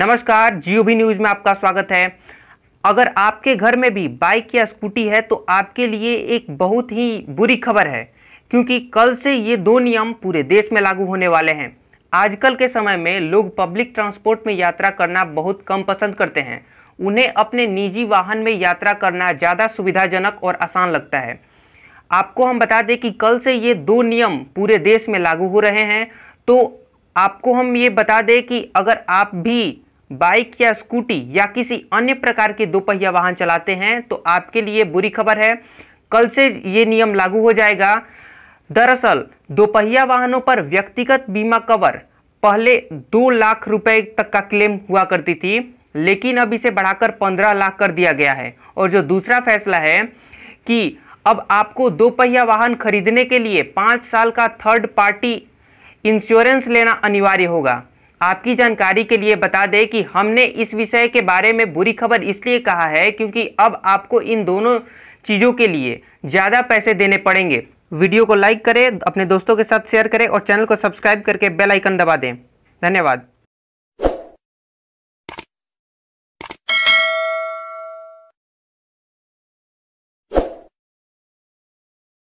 नमस्कार gov news में आपका स्वागत है अगर आपके घर में भी बाइक या स्कूटी है तो आपके लिए एक बहुत ही बुरी खबर है क्योंकि कल से ये दो नियम पूरे देश में लागू होने वाले हैं आजकल के समय में लोग पब्लिक ट्रांसपोर्ट में यात्रा करना बहुत कम पसंद करते हैं उन्हें अपने निजी वाहन में यात्रा करना ज़्यादा सुविधाजनक और आसान लगता है आपको हम बता दें कि कल से ये दो नियम पूरे देश में लागू हो रहे हैं तो आपको हम ये बता दें कि अगर आप भी बाइक या स्कूटी या किसी अन्य प्रकार के दोपहिया वाहन चलाते हैं तो आपके लिए बुरी खबर है कल से ये नियम लागू हो जाएगा दरअसल दोपहिया वाहनों पर व्यक्तिगत बीमा कवर पहले दो लाख रुपए तक का क्लेम हुआ करती थी लेकिन अब इसे बढ़ाकर पंद्रह लाख कर दिया गया है और जो दूसरा फैसला है कि अब आपको दोपहिया वाहन खरीदने के लिए पाँच साल का थर्ड पार्टी इंश्योरेंस लेना अनिवार्य होगा आपकी जानकारी के लिए बता दें कि हमने इस विषय के बारे में बुरी खबर इसलिए कहा है क्योंकि अब आपको इन दोनों चीज़ों के लिए ज़्यादा पैसे देने पड़ेंगे वीडियो को लाइक करें अपने दोस्तों के साथ शेयर करें और चैनल को सब्सक्राइब करके बेल आइकन दबा दें धन्यवाद